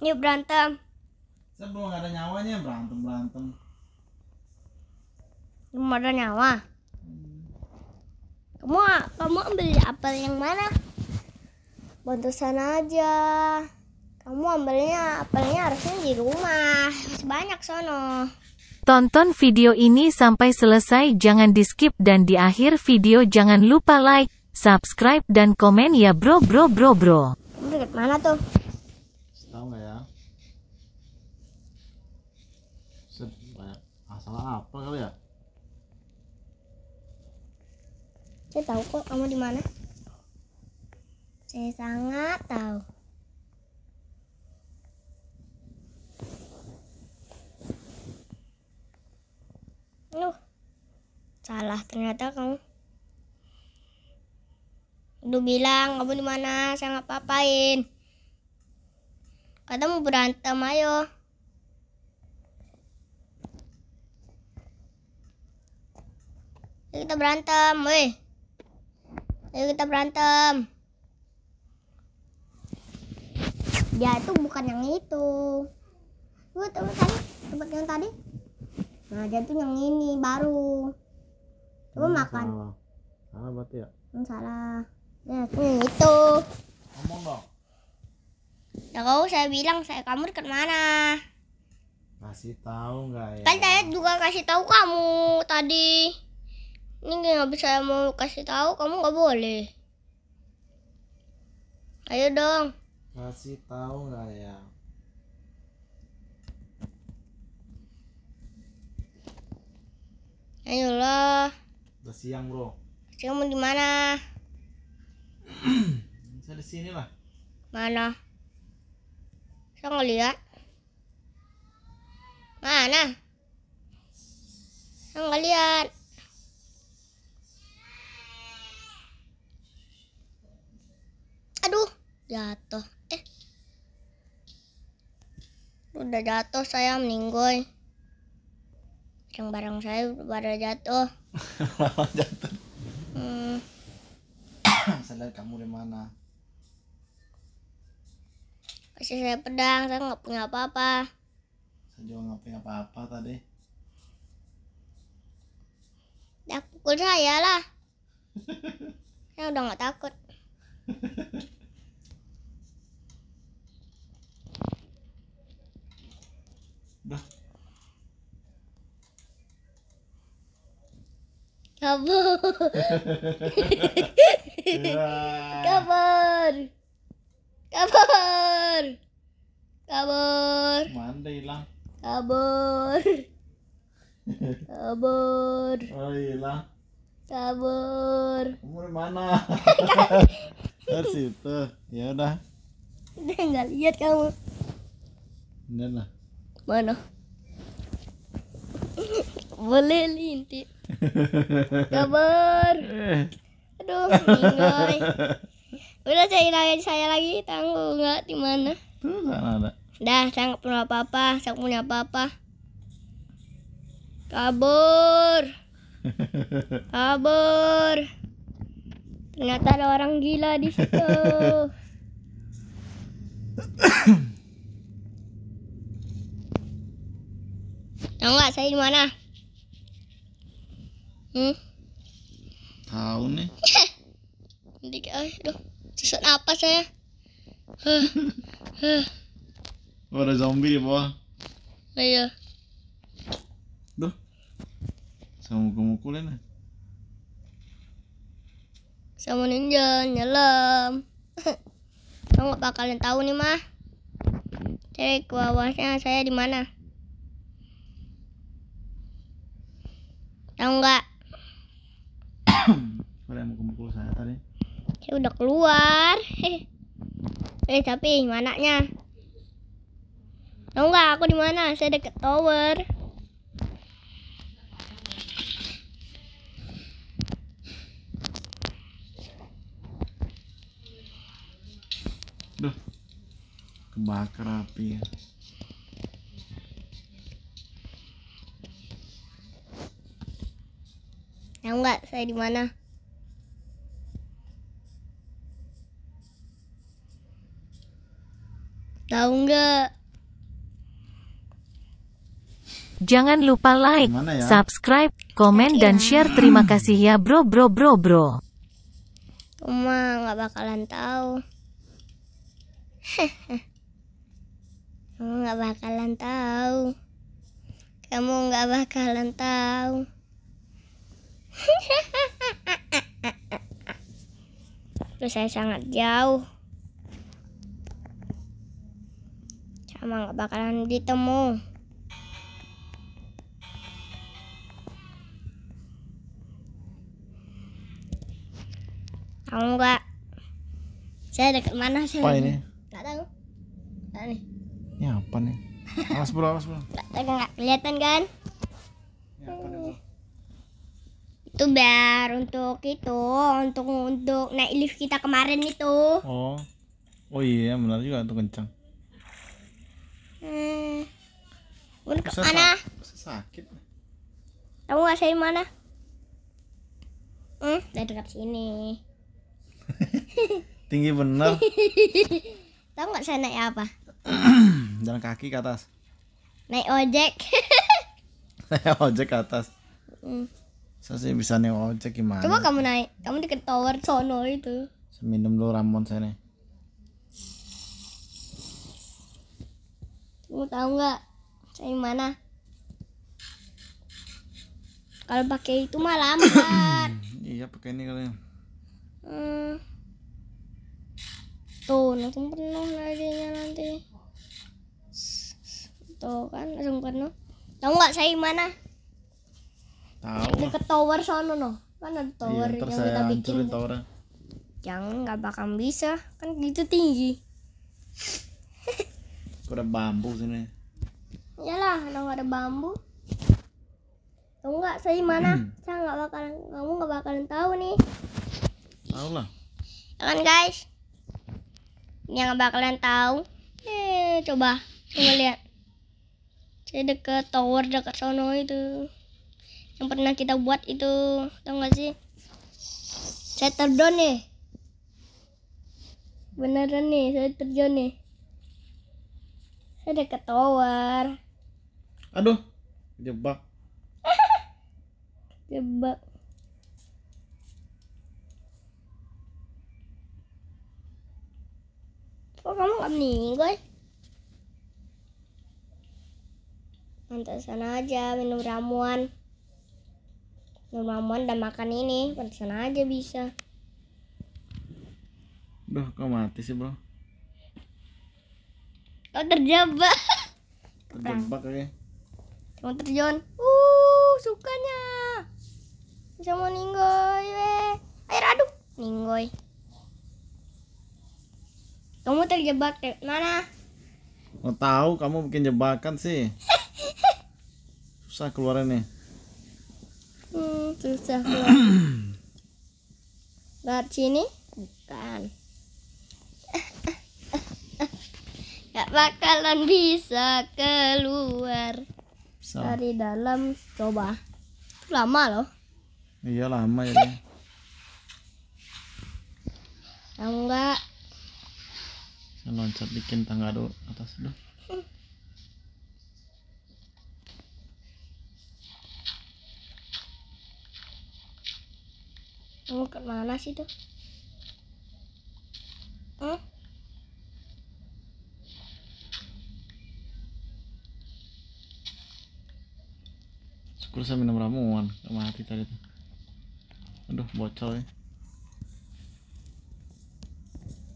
Yuk berantem. Saya belum ada nyawanya berantem berantem. Belum ada nyawa. Hmm. Kamu kamu ambil apel yang mana? sana aja. Kamu ambilnya apelnya harusnya di rumah. Masih banyak sono. Tonton video ini sampai selesai jangan di skip dan di akhir video jangan lupa like, subscribe dan komen ya bro bro bro bro. Kamu mana tuh? tahu nggak ya Set, banyak asal apa kali ya saya tahu kok kamu di mana saya sangat tahu loh, salah ternyata kamu. Udah bilang kamu di mana, saya ngapa-ngapain. Kada mau berantem ayo. Ayo kita berantem, weh. Ayo kita berantem. Dia itu bukan yang itu. Gue tempat tadi, tempat yang tadi. Nah, jadi yang ini baru. Coba makan. Salah. salah berarti ya? salah. Ya, itu. Tahu, saya bilang saya kabur mana? Kasih tahu nggak ya? Kan saya juga kasih tahu kamu tadi. Ini nggak bisa mau kasih tahu, kamu nggak boleh. Ayo dong. Kasih tahu nggak ya? Ayolah. Udah siang bro. Siang mau di mana? Saya di sini lah. Mana? saya lihat. mana saya lihat. aduh jatuh eh udah jatuh saya meninggoy barang-barang saya pada jatuh jatuh hmm. sandal kamu di mana kasih saya pedang saya nggak punya apa-apa saya juga nggak punya apa-apa tadi ya pukul saya lah saya udah nggak takut udah kamu. kamu kabur kabur mana hilang kabur kabur oh hilang kabur umur mana dari situ ya udah nggak lihat kamu mana mana boleh linti kabur eh. aduh bingung udah saya lagi saya lagi tangguh nggak di mana tuh ada dah saya nggak punya apa-apa saya punya apa-apa kabur kabur ternyata ada orang gila di situ tahu nggak saya di mana hmm tahu nih Nanti, eh, aduh. Sesat apa saya? Huh. Huh. Oh, ada zombie di bawah. Iya. Duh. Sama mukul-mukulin lah. Ya. Sama ninja nyelam. Kamu gak bakalan tahu nih, mah. Cari kewawasnya saya di mana. Tahu nggak? Kalian mukul-mukul saya. Eh, udah keluar. eh, tapi mananya? Tahu nggak aku di mana? Saya deket tower. Duh, kebakar api ya. Tahu nggak saya di mana? Tahu nggak? Jangan lupa like, ya? subscribe, komen, dan share. Terima kasih ya bro bro bro bro. Uma nggak bakalan tahu. Kamu nggak bakalan tahu. Kamu nggak bakalan tahu. Terus saya sangat jauh. sama nggak bakalan ditemu tahu nggak saya dekat mana sih apa ini nggak tahu nggak nih ini apa nih awas bro awas bro nggak, nggak kelihatan kan nih, itu biar untuk itu untuk untuk naik lift kita kemarin itu oh oh iya benar juga untuk kencang Mun ke mana? Sakit. Kamu ngasain mana? Hmm, dari dekat sini. Tinggi bener. Tahu nggak saya naik apa? Jalan kaki ke atas. Naik ojek. naik ojek ke atas. Hmm. Saya sih bisa naik ojek gimana? Coba kamu naik, kamu di tower sono itu. Saya minum dulu ramon saya nih. Kamu tahu nggak? Cari mana? Kalau pakai itu mah lambat. iya, pakai ini kali. Hmm. Tuh, langsung penuh nadinya nanti. Tuh kan, langsung penuh. Tahu nggak saya mana? Tahu. ke tower sono no. Kan ada tower iya, yang kita bikin. Tower. Jangan nggak bakal bisa, kan gitu tinggi. Kurang bambu sini. Iyalah, nggak ada bambu. kamu nggak saya mana? Hmm. Saya nggak bakalan, kamu nggak bakalan tahu nih. Tahu lah. Ya kan guys? Yang nggak bakalan tahu. Eh, coba, coba lihat. Saya deket tower dekat sono itu. Yang pernah kita buat itu, tahu nggak sih? Saya terjun nih. Beneran nih, saya terjun nih. Saya deket tower. Aduh, jebak. jebak. Kok kamu gak meninggal? sana aja minum ramuan. Minum ramuan dan makan ini, sana aja bisa. Duh, kok mati sih, Bro? Kau terjebak. Terjebak kayaknya. Cuma terjun. Uh, sukanya. Bisa mau ninggoy, weh. Air aduk. Ninggoy. Kamu terjebak di mana? Mau tahu kamu bikin jebakan sih. susah keluar ini. Hmm, susah keluar. Dari sini? Bukan. Gak bakalan bisa keluar so. dari dalam coba lama loh iya lama ya enggak saya loncat bikin tangga do atas dulu kamu mana sih tuh? Hmm? Syukur saya minum ramuan, mati tadi tuh. Aduh, bocor ya.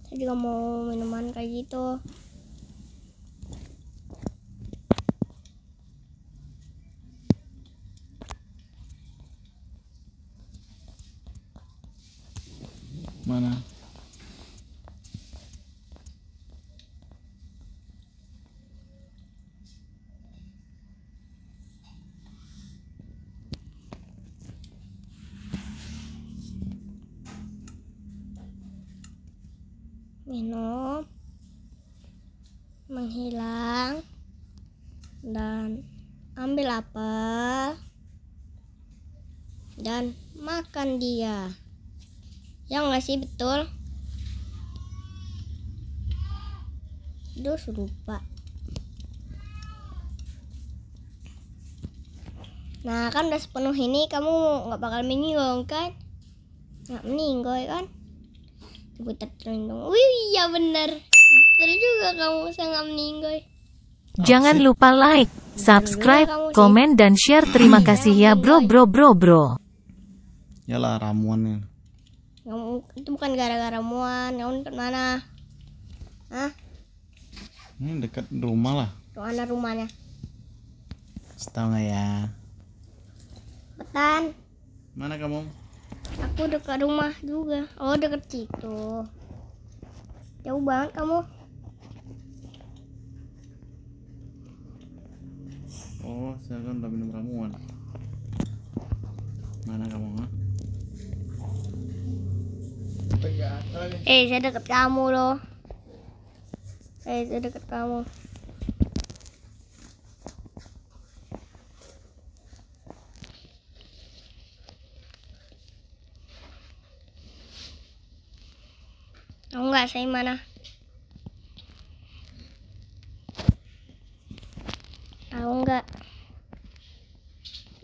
Saya juga mau minuman kayak gitu. Mana? makan dia ya nggak sih betul Dos lupa nah kan udah sepenuh ini kamu nggak bakal menyinggung kan nggak meninggoy kan seputar terlindung wih ya bener betul juga kamu sangat meninggoy jangan lupa like subscribe komen dan share terima kasih ya bro bro bro bro ya Yalah ramuannya. Yang itu bukan gara-gara ramuan, yang mana? ah Ini dekat rumah lah. Mana rumahnya? Setahu nggak ya? Petan. Mana kamu? Aku dekat rumah juga. Oh dekat situ. Jauh banget kamu. Oh, saya kan udah minum ramuan. Mana kamu? Eh, saya dekat kamu loh. Eh, saya dekat kamu. Tahu oh, nggak saya mana? Tahu nggak?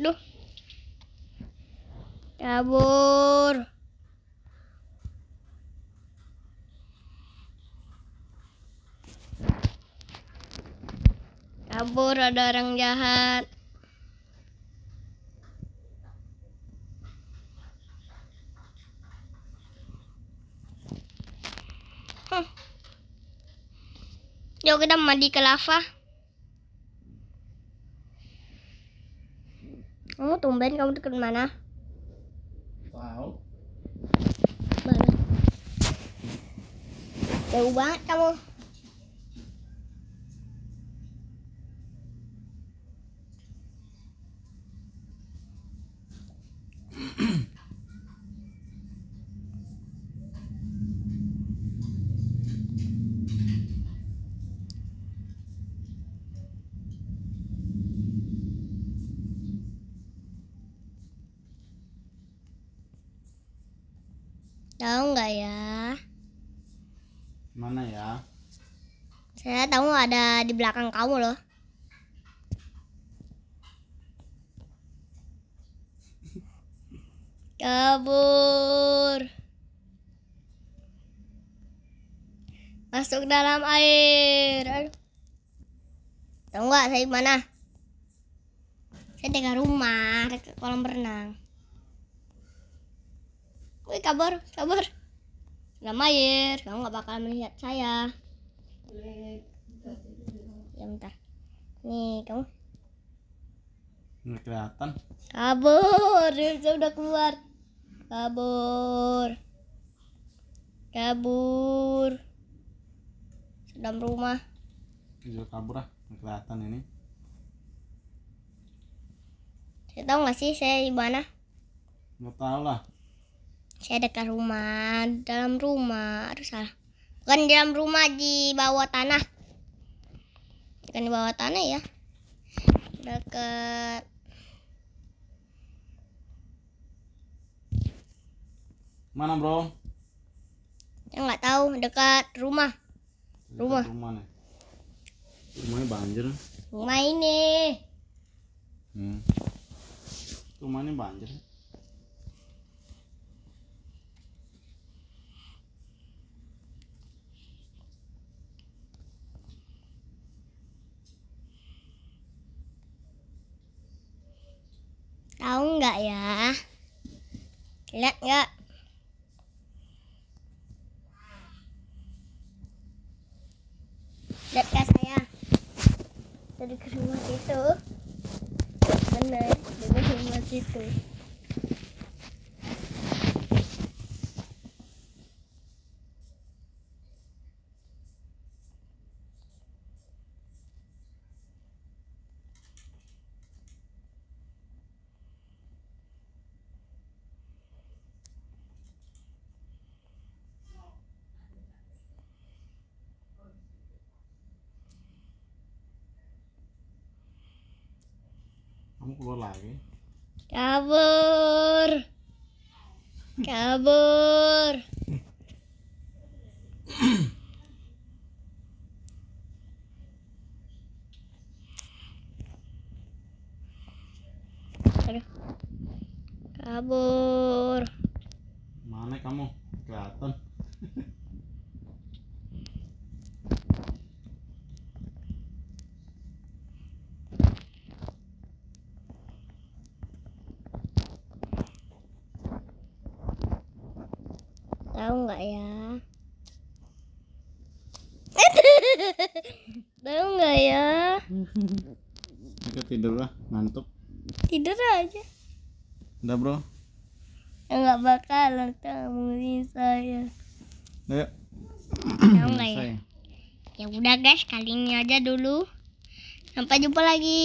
Duh. Kabur. kabur ada orang jahat hmm. Yuk kita mandi ke lava Kamu oh, tumben kamu ke mana? Wow Mana? Jauh banget kamu Tahu nggak ya? Mana ya? Saya tahu ada di belakang kamu loh. Kabur. Masuk dalam air. Tahu nggak saya mana? Saya dekat rumah, dekat kolam renang. Woi kabur, kabur. mayer, kamu gak bakal melihat saya. Ya bentar. Nih kamu. Nggak kelihatan. Kabur, saya udah keluar. Kabur. Kabur. Sedang rumah. Sudah kabur ah, kelihatan ini. Saya tahu nggak sih saya di mana? Nggak tahu lah saya dekat rumah dalam rumah aduh salah bukan di dalam rumah di bawah tanah bukan di bawah tanah ya dekat mana bro saya nggak tahu dekat rumah dekat rumah rumah nih. rumahnya banjir rumah ini hmm. rumahnya banjir Enak ya, Lihat kak saya dari rumah itu Bener, dari rumah itu. Kamu keluar lagi? Kabur. Kabur. Kabur. Mana kamu? Kelihatan. Tahu nggak ya? Tahu nggak ya? kita tidur lah, ngantuk. Tidur aja. Udah bro. Enggak ya, bakalan ini saya. Ayo. Tahu nggak ya? Ya udah guys, kali ini aja dulu. Sampai jumpa lagi.